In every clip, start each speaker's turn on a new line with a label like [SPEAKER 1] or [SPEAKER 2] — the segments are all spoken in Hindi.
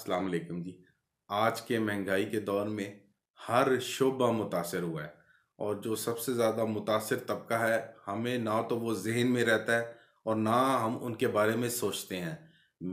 [SPEAKER 1] अस्सलाम वालेकुम जी आज के महंगाई के दौर में हर शोबा मुतासर हुआ है और जो सबसे ज़्यादा मुतासर तबका है हमें ना तो वो जहन में रहता है और ना हम उनके बारे में सोचते हैं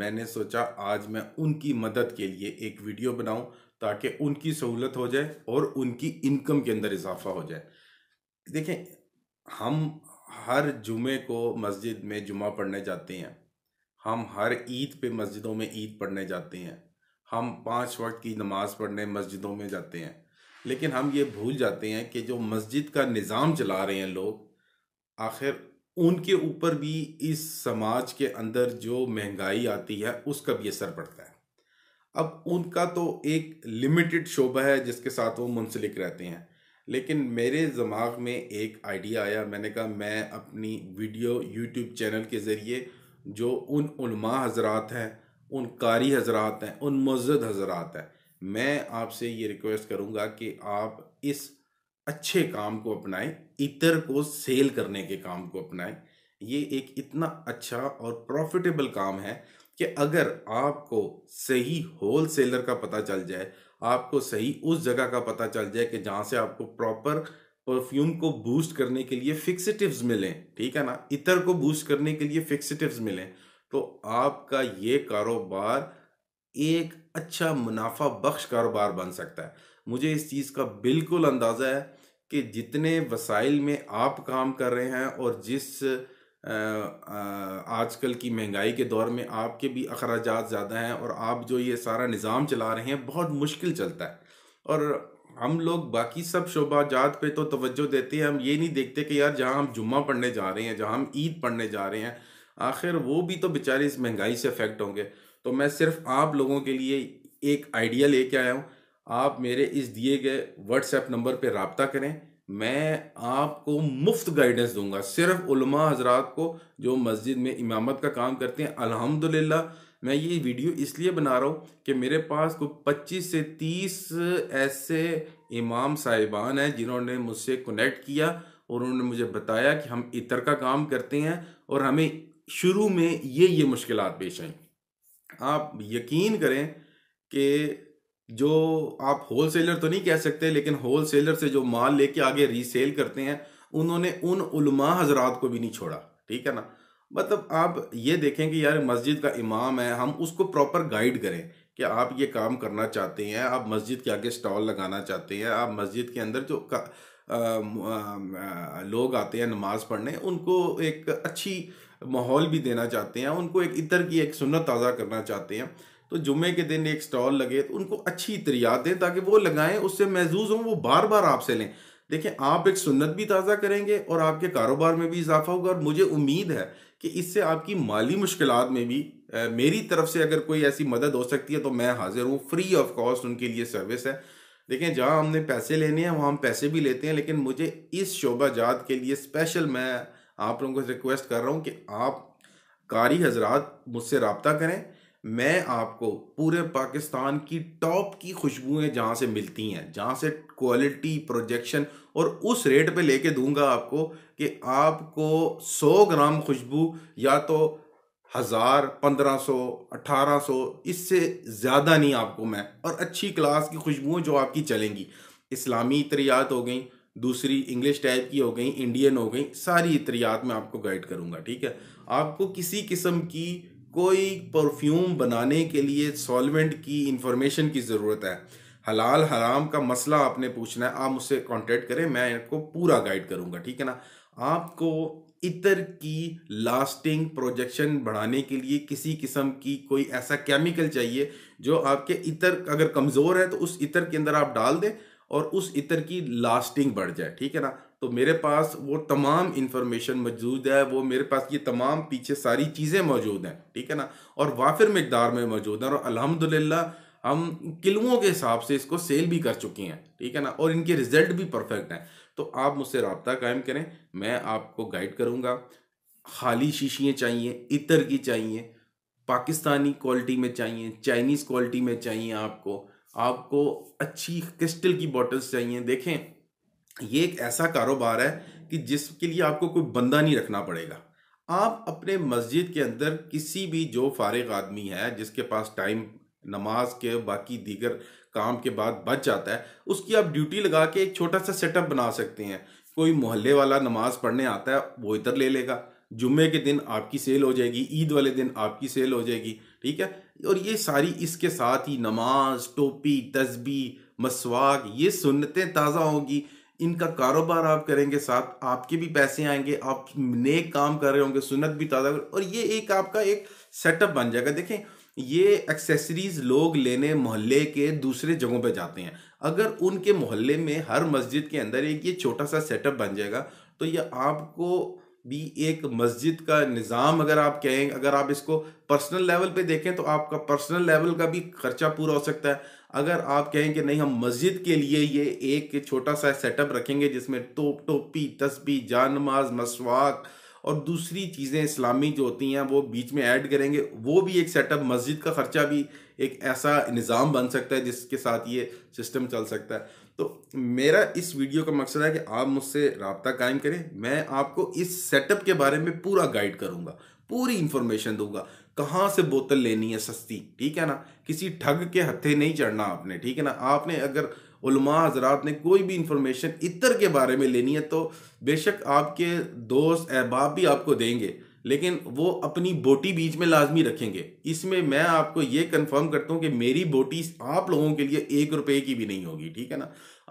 [SPEAKER 1] मैंने सोचा आज मैं उनकी मदद के लिए एक वीडियो बनाऊं ताकि उनकी सहूलत हो जाए और उनकी इनकम के अंदर इजाफा हो जाए देखें हम हर जुमे को मस्जिद में जुमा पढ़ने जाते हैं हम हर ईद पे मस्जिदों में ईद पढ़ने जाते हैं हम पांच वक्त की नमाज पढ़ने मस्जिदों में जाते हैं लेकिन हम ये भूल जाते हैं कि जो मस्जिद का निज़ाम चला रहे हैं लोग आखिर उनके ऊपर भी इस समाज के अंदर जो महंगाई आती है उसका भी असर पड़ता है अब उनका तो एक लिमिटेड शोबा है जिसके साथ वो मुंसलिक रहते हैं लेकिन मेरे दिमाग में एक आइडिया आया मैंने कहा मैं अपनी वीडियो यूट्यूब चैनल के ज़रिए जो उन हजरात हैं उन कारी हजरात हैं उन मस्जिद हजरात हैं मैं आपसे ये रिक्वेस्ट करूँगा कि आप इस अच्छे काम को अपनाएं इतर को सेल करने के काम को अपनाएं ये एक इतना अच्छा और प्रॉफिटेबल काम है कि अगर आपको सही होल सेलर का पता चल जाए आपको सही उस जगह का पता चल जाए कि जहाँ से आपको प्रॉपर परफ्यूम को बूस्ट करने के लिए फिक्सिटिव्स मिलें ठीक है ना इतर को बूस्ट करने के लिए फिक्सिटिव्स मिलें तो आपका ये कारोबार एक अच्छा मुनाफा बख्श कारोबार बन सकता है मुझे इस चीज़ का बिल्कुल अंदाज़ा है कि जितने वसाइल में आप काम कर रहे हैं और जिस आजकल की महंगाई के दौर में आपके भी अखराज ज़्यादा हैं और आप जो ये सारा निज़ाम चला रहे हैं बहुत मुश्किल चलता है और हम लोग बाकी सब जात पे तो तवज्जो देते हैं हम ये नहीं देखते कि यार जहाँ हम जुम्मा पढ़ने जा रहे हैं जहाँ हम ईद पढ़ने जा रहे हैं आखिर वो भी तो बेचारे इस महंगाई से अफेक्ट होंगे तो मैं सिर्फ आप लोगों के लिए एक आइडिया लेके आया हूँ आप मेरे इस दिए गए व्हाट्सएप नंबर पर रबता करें मैं आपको मुफ्त गाइडेंस दूंगा सिर्फ उलमा हजरात को जो मस्जिद में इमामत का काम करते हैं अल्हम्दुलिल्लाह मैं ये वीडियो इसलिए बना रहा हूँ कि मेरे पास कोई पच्चीस से तीस ऐसे इमाम साहिबान हैं जिन्होंने मुझसे कनेक्ट किया और उन्होंने मुझे बताया कि हम इतर का काम करते हैं और हमें शुरू में ये ये मुश्किल पेश आई आप यकीन करें कि जो आप होल सेलर तो नहीं कह सकते लेकिन होल सेलर से जो माल लेके आगे रीसेल करते हैं उन्होंने उन उलमा हजरात को भी नहीं छोड़ा ठीक है ना मतलब आप ये देखें कि यार मस्जिद का इमाम है हम उसको प्रॉपर गाइड करें कि आप ये काम करना चाहते हैं आप मस्जिद के आगे स्टॉल लगाना चाहते हैं आप मस्जिद के अंदर जो का, आ, आ, लोग आते हैं नमाज़ पढ़ने उनको एक अच्छी माहौल भी देना चाहते हैं उनको एक इतर की एक सुनत ताज़ा करना चाहते हैं तो जुम्मे के दिन एक स्टॉल लगे तो उनको अच्छी इतरियात दें ताकि वो लगाएं उससे महजूज हों वो बार बार आपसे लें देखें आप एक सुन्नत भी ताज़ा करेंगे और आपके कारोबार में भी इजाफा होगा और मुझे उम्मीद है कि इससे आपकी माली मुश्किल में भी ए, मेरी तरफ से अगर कोई ऐसी मदद हो सकती है तो मैं हाजिर हूँ फ्री ऑफ कॉस्ट उनके लिए सर्विस है देखें जहाँ हमने पैसे लेने हैं वहाँ हम पैसे भी लेते हैं लेकिन मुझे इस शोबा जात के लिए स्पेशल मैं आप लोगों से रिक्वेस्ट कर रहा हूँ कि आप कारी हजरा मुझसे रबता करें मैं आपको पूरे पाकिस्तान की टॉप की खुशबुएं जहाँ से मिलती हैं जहाँ से क्वालिटी प्रोजेक्शन और उस रेट पे लेके दूंगा आपको कि आपको 100 ग्राम खुशबू या तो हज़ार पंद्रह सौ अट्ठारह सौ इससे ज़्यादा नहीं आपको मैं और अच्छी क्लास की खुशबुएं जो आपकी चलेंगी इस्लामी इतरियात हो गई दूसरी इंग्लिश टाइप की हो गई इंडियन हो गई सारी इतरियात में आपको गाइड करूँगा ठीक है आपको किसी किस्म की कोई परफ्यूम बनाने के लिए सॉल्वेंट की इंफॉर्मेशन की ज़रूरत है हलाल हराम का मसला आपने पूछना है आप मुझसे कांटेक्ट करें मैं आपको पूरा गाइड करूँगा ठीक है ना आपको इतर की लास्टिंग प्रोजेक्शन बढ़ाने के लिए किसी किस्म की कोई ऐसा केमिकल चाहिए जो आपके इतर अगर कमज़ोर है तो उस इतर के अंदर आप डाल दें और उस इतर की लास्टिंग बढ़ जाए ठीक है ना तो मेरे पास वो तमाम इंफॉर्मेशन मौजूद है वो मेरे पास ये तमाम पीछे सारी चीज़ें मौजूद हैं ठीक है ना और वाफिर मकदार में मौजूद हैं और अल्हम्दुलिल्लाह हम किलुओं के हिसाब से इसको सेल भी कर चुके हैं ठीक है ना और इनके रिज़ल्ट भी परफेक्ट हैं तो आप मुझसे रबता कायम करें मैं आपको गाइड करूँगा खाली शीशियाँ चाहिए इतर की चाहिए पाकिस्तानी क्वालिटी में चाहिए चाइनीज़ क्वालिटी में चाहिए आपको आपको अच्छी क्रिस्टल की बॉटल्स चाहिए देखें ये एक ऐसा कारोबार है कि जिसके लिए आपको कोई बंदा नहीं रखना पड़ेगा आप अपने मस्जिद के अंदर किसी भी जो फारग आदमी है जिसके पास टाइम नमाज के बाकी दीगर काम के बाद बच जाता है उसकी आप ड्यूटी लगा के एक छोटा सा सेटअप बना सकते हैं कोई मोहल्ले वाला नमाज पढ़ने आता है वो इधर ले लेगा जुम्मे के दिन आपकी सेल हो जाएगी ईद वाले दिन आपकी सेल हो जाएगी ठीक है और ये सारी इसके साथ ही नमाज टोपी तस्बी मसवाक ये सुनतें ताज़ा होंगी इनका कारोबार आप करेंगे साथ आपके भी पैसे आएंगे आप नेक काम कर रहे होंगे सुनत भी ताज़ा और ये एक आपका एक सेटअप बन जाएगा देखें ये एक्सेसरीज लोग लेने मोहल्ले के दूसरे जगहों पे जाते हैं अगर उनके मोहल्ले में हर मस्जिद के अंदर एक ये छोटा सा सेटअप बन जाएगा तो ये आपको भी एक मस्जिद का निज़ाम अगर आप कहें अगर आप इसको पर्सनल लेवल पे देखें तो आपका पर्सनल लेवल का भी खर्चा पूरा हो सकता है अगर आप कहें कि नहीं हम मस्जिद के लिए ये एक छोटा सा सेटअप रखेंगे जिसमें टोप टोपी तस्बी जान नमाज मसवाक और दूसरी चीज़ें इस्लामी जो होती हैं वो बीच में ऐड करेंगे वो भी एक सेटअप मस्जिद का ख़र्चा भी एक ऐसा निज़ाम बन सकता है जिसके साथ ये सिस्टम चल सकता है तो मेरा इस वीडियो का मकसद है कि आप मुझसे रबता कायम करें मैं आपको इस सेटअप के बारे में पूरा गाइड करूँगा पूरी इंफॉर्मेशन दूंगा कहाँ से बोतल लेनी है सस्ती ठीक है ना किसी ठग के हत्थे नहीं चढ़ना आपने ठीक है ना आपने अगर हजरात ने कोई भी इंफॉर्मेशन इतर के बारे में लेनी है तो बेशक आपके दोस्त अहबाब भी आपको देंगे लेकिन वो अपनी बोटी बीच में लाजमी रखेंगे इसमें मैं आपको ये कंफर्म करता हूँ कि मेरी बोटी आप लोगों के लिए एक रुपए की भी नहीं होगी ठीक है ना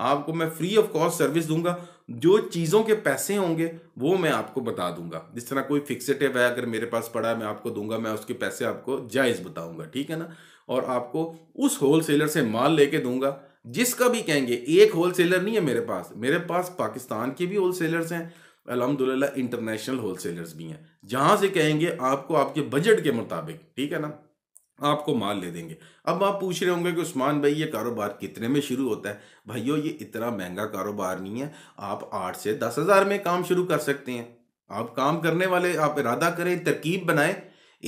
[SPEAKER 1] आपको मैं फ्री ऑफ कॉस्ट सर्विस दूंगा जो चीज़ों के पैसे होंगे वो मैं आपको बता दूंगा जिस तरह कोई फिक्सटिव है अगर मेरे पास पड़ा है मैं आपको दूंगा मैं उसके पैसे आपको जायज़ बताऊँगा ठीक है ना और आपको उस होल सेलर से माल लेके दूंगा जिसका भी कहेंगे एक होलसेलर नहीं है मेरे पास मेरे पास पाकिस्तान के भी होलसेलर्स हैं अलहमदुल्ला इंटरनेशनल होलसेलर्स भी हैं जहां से कहेंगे आपको आपके बजट के मुताबिक ठीक है ना आपको माल ले देंगे अब आप पूछ रहे होंगे कि उस्मान भाई ये कारोबार कितने में शुरू होता है भाइयों ये इतना महंगा कारोबार नहीं है आप आठ से दस हज़ार में काम शुरू कर सकते हैं आप काम करने वाले आप इरादा करें तरकीब बनाएं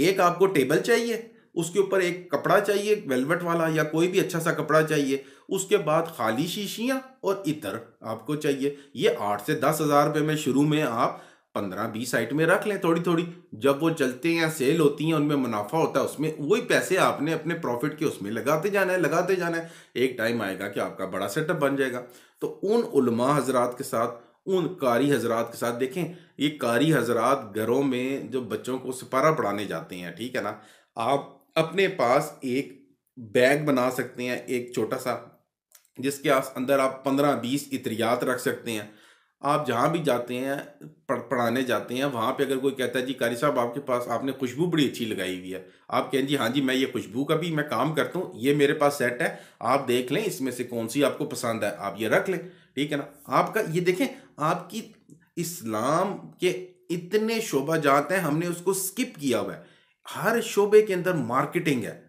[SPEAKER 1] एक आपको टेबल चाहिए उसके ऊपर एक कपड़ा चाहिए वेलवेट वाला या कोई भी अच्छा सा कपड़ा चाहिए उसके बाद खाली शीशियाँ और इतर आपको चाहिए ये आठ से दस हज़ार रुपये में शुरू में आप पंद्रह बीस साइट में रख लें थोड़ी थोड़ी जब वो चलते हैं या सेल होती हैं उनमें मुनाफा होता है उसमें वही पैसे आपने अपने प्रॉफिट के उसमें लगाते जाना है लगाते जाना है एक टाइम आएगा कि आपका बड़ा सेटअप बन जाएगा तो उन उलमा हजरात के साथ उन कारी हजरात के साथ देखें ये कारी हजरात घरों में जो बच्चों को सपारा पढ़ाने जाते हैं ठीक है ना आप अपने पास एक बैग बना सकते हैं एक छोटा सा जिसके आस अंदर आप पंद्रह बीस इतरियात रख सकते हैं आप जहाँ भी जाते हैं पढ़ाने जाते हैं वहाँ पे अगर कोई कहता है जी कारी साहब आपके पास आपने खुशबू बड़ी अच्छी लगाई हुई है आप कहें जी हाँ जी मैं ये खुशबू का भी मैं काम करता हूँ ये मेरे पास सेट है आप देख लें इसमें से कौन सी आपको पसंद है आप ये रख लें ठीक है ना आपका ये देखें आपकी इस्लाम के इतने शोभा जाते हैं हमने उसको स्किप किया हुआ है हर शोबे के अंदर मार्केटिंग है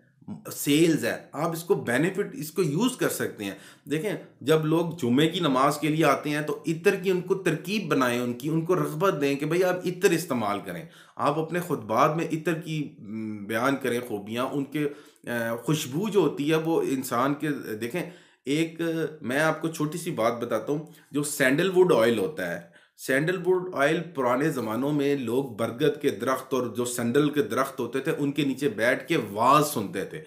[SPEAKER 1] सेल्स है आप इसको बेनिफिट इसको यूज़ कर सकते हैं देखें जब लोग जुमे की नमाज के लिए आते हैं तो इतर की उनको तरकीब बनाएं उनकी उनको रगबत दें कि भाई आप इतर इस्तेमाल करें आप अपने खुतबात में इतर की बयान करें खूबियाँ उनके खुशबू जो होती है वो इंसान के देखें एक मैं आपको छोटी सी बात बताता हूँ जो सैंडलवुड ऑयल होता है सैंडलवुड ऑयल पुराने ज़मानों में लोग बरगद के दरख्त और जो सैंडल के दरख्त होते थे उनके नीचे बैठ के वाज सुनते थे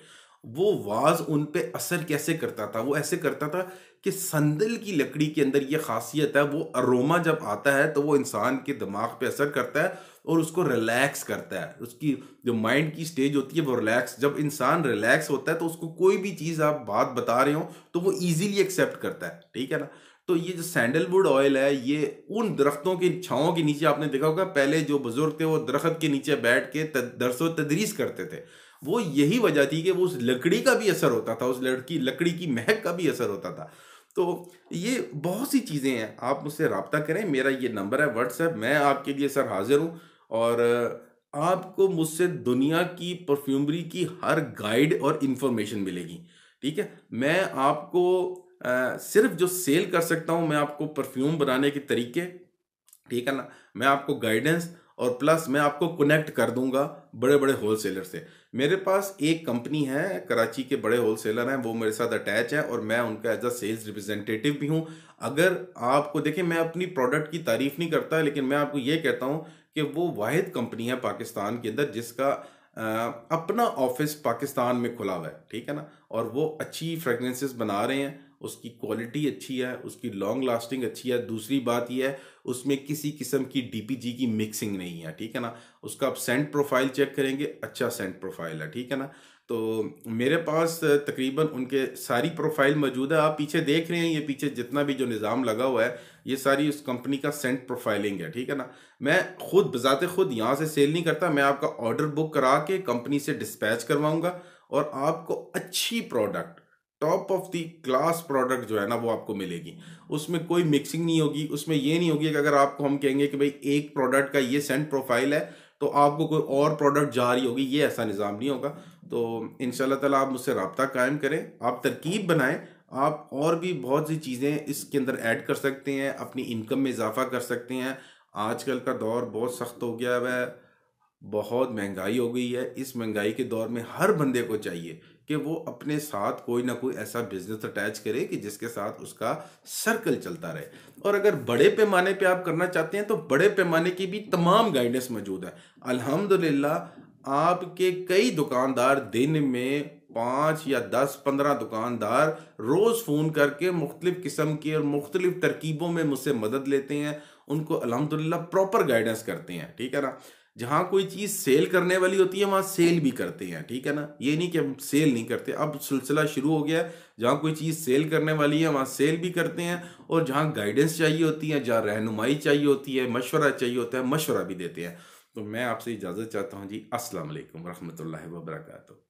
[SPEAKER 1] वो वाज उन पर असर कैसे करता था वो ऐसे करता था कि संदल की लकड़ी के अंदर ये खासियत है वो अरोमा जब आता है तो वो इंसान के दिमाग पे असर करता है और उसको रिलैक्स करता है उसकी जो माइंड की स्टेज होती है वो रिलैक्स जब इंसान रिलैक्स होता है तो उसको कोई भी चीज़ आप बात बता रहे हो तो वो ईजिली एक्सेप्ट करता है ठीक है ना तो ये जो सैंडलवुड ऑयल है ये उन दरख्तों की छाओं के नीचे आपने देखा होगा पहले जो बुज़ुर्ग थे वो दरख्त के नीचे बैठ के दरसो तदरीस करते थे वो यही वजह थी कि वो उस लकड़ी का भी असर होता था उस लड़की लकड़ी की महक का भी असर होता था तो ये बहुत सी चीज़ें हैं आप मुझसे रबता करें मेरा ये नंबर है व्हाट्सएप मैं आपके लिए सर हाजिर हूँ और आपको मुझसे दुनिया की परफ्यूमरी की हर गाइड और इन्फॉर्मेशन मिलेगी ठीक है मैं आपको सिर्फ जो सेल कर सकता हूँ मैं आपको परफ्यूम बनाने के तरीके ठीक है ना मैं आपको गाइडेंस और प्लस मैं आपको कनेक्ट कर दूंगा बड़े बड़े होलसेलर से मेरे पास एक कंपनी है कराची के बड़े होलसेलर हैं वो मेरे साथ अटैच है और मैं उनका एज अ सेल्स रिप्रेजेंटेटिव भी हूँ अगर आपको देखें मैं अपनी प्रोडक्ट की तारीफ नहीं करता लेकिन मैं आपको ये कहता हूँ कि वो वाद कंपनी है पाकिस्तान के अंदर जिसका अपना ऑफिस पाकिस्तान में खुला हुआ है ठीक है ना और वो अच्छी फ्रेगरेंसेस बना रहे हैं उसकी क्वालिटी अच्छी है उसकी लॉन्ग लास्टिंग अच्छी है दूसरी बात यह है उसमें किसी किस्म की डीपीजी की मिक्सिंग नहीं है ठीक है ना उसका आप सेंट प्रोफाइल चेक करेंगे अच्छा सेंट प्रोफाइल है ठीक है ना तो मेरे पास तकरीबन उनके सारी प्रोफाइल मौजूद है आप पीछे देख रहे हैं ये पीछे जितना भी जो निज़ाम लगा हुआ है ये सारी उस कंपनी का सेंट प्रोफाइलिंग है ठीक है ना मैं खुद बजाते खुद यहाँ से सेल नहीं करता मैं आपका ऑर्डर बुक करा के कंपनी से डिस्पैच करवाऊँगा और आपको अच्छी product top of the class product जो है ना वो आपको मिलेगी उसमें कोई मिक्सिंग नहीं होगी उसमें ये नहीं होगी कि अगर आपको हम कहेंगे कि भाई एक प्रोडक्ट का ये सेंट प्रोफाइल है तो आपको कोई और प्रोडक्ट जा रही होगी ये ऐसा निज़ाम नहीं होगा तो इन तला आप मुझसे रबता कायम करें आप तरकीब बनाएं आप और भी बहुत सी चीज़ें इसके अंदर ऐड कर सकते हैं अपनी इनकम में इजाफा कर सकते हैं आजकल का दौर बहुत सख्त हो गया है बहुत महंगाई हो गई है इस महंगाई के दौर में हर बंदे को चाहिए कि वो अपने साथ कोई ना कोई ऐसा बिजनेस अटैच करे कि जिसके साथ उसका सर्कल चलता रहे और अगर बड़े पैमाने पे आप करना चाहते हैं तो बड़े पैमाने की भी तमाम गाइडेंस मौजूद है अल्हम्दुलिल्लाह आपके कई दुकानदार दिन में पाँच या दस पंद्रह दुकानदार रोज़ फ़ोन करके मुख्तलिफ़ किस्म की और मुख्तलिफ़ तरकीबों में मुझसे मदद लेते हैं उनको अलहमदिल्ला प्रॉपर गाइडेंस करते हैं ठीक है ना जहाँ कोई चीज़ सेल करने वाली होती है वहाँ सेल भी करते हैं ठीक है ना ये नहीं कि हम सेल नहीं करते अब सिलसिला शुरू हो गया है जहाँ कोई चीज़ सेल करने वाली है वहाँ सेल भी करते हैं और जहाँ गाइडेंस चाहिए होती है जहाँ रहनुमाई चाहिए होती है मशवरा चाहिए होता है मशवरा भी देते हैं तो मैं आपसे इजाज़त चाहता हूँ जी असलम वरहमल वर्का